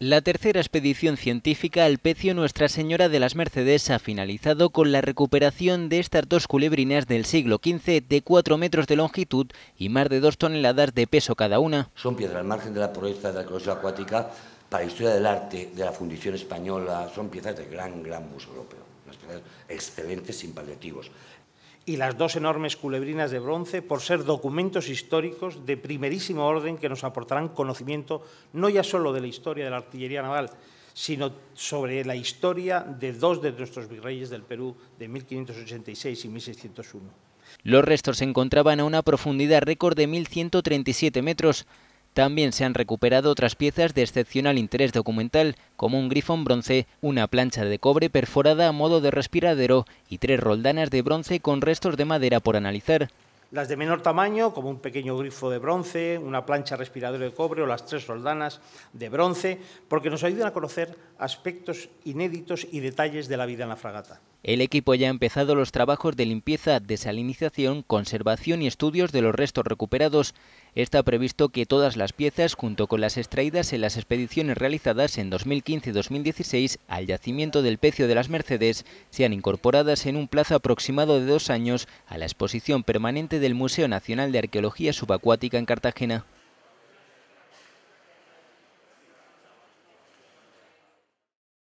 La tercera expedición científica al pecio Nuestra Señora de las Mercedes ha finalizado con la recuperación de estas dos culebrinas del siglo XV de 4 metros de longitud y más de 2 toneladas de peso cada una. Son piedras al margen de la proeza de la arqueología acuática para la historia del arte, de la fundición española, son piezas de gran, gran uso europeo. Unas piezas excelentes sin paliativos y las dos enormes culebrinas de bronce por ser documentos históricos de primerísimo orden que nos aportarán conocimiento no ya solo de la historia de la artillería naval, sino sobre la historia de dos de nuestros virreyes del Perú de 1586 y 1601. Los restos se encontraban a una profundidad récord de 1.137 metros, también se han recuperado otras piezas de excepcional interés documental, como un grifón bronce, una plancha de cobre perforada a modo de respiradero y tres roldanas de bronce con restos de madera por analizar. Las de menor tamaño, como un pequeño grifo de bronce, una plancha respiradora de cobre o las tres roldanas de bronce, porque nos ayudan a conocer aspectos inéditos y detalles de la vida en la fragata. El equipo ya ha empezado los trabajos de limpieza, desalinización, conservación y estudios de los restos recuperados. Está previsto que todas las piezas, junto con las extraídas en las expediciones realizadas en 2015 2016 al yacimiento del Pecio de las Mercedes, sean incorporadas en un plazo aproximado de dos años a la exposición permanente del Museo Nacional de Arqueología Subacuática en Cartagena.